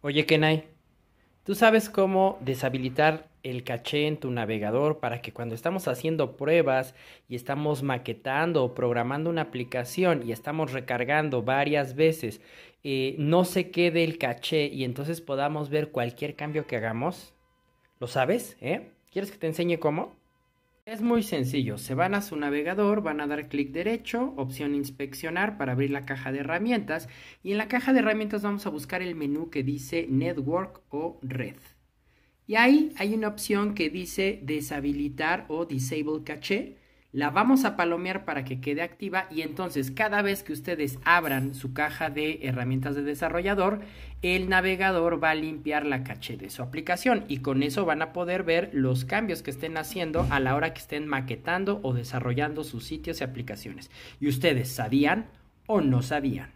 Oye, Kenai, ¿tú sabes cómo deshabilitar el caché en tu navegador para que cuando estamos haciendo pruebas y estamos maquetando o programando una aplicación y estamos recargando varias veces, eh, no se quede el caché y entonces podamos ver cualquier cambio que hagamos? ¿Lo sabes? Eh? ¿Quieres que te enseñe cómo? Es muy sencillo, se van a su navegador, van a dar clic derecho, opción inspeccionar para abrir la caja de herramientas y en la caja de herramientas vamos a buscar el menú que dice Network o Red. Y ahí hay una opción que dice deshabilitar o disable caché la vamos a palomear para que quede activa y entonces cada vez que ustedes abran su caja de herramientas de desarrollador, el navegador va a limpiar la caché de su aplicación y con eso van a poder ver los cambios que estén haciendo a la hora que estén maquetando o desarrollando sus sitios y aplicaciones. ¿Y ustedes sabían o no sabían?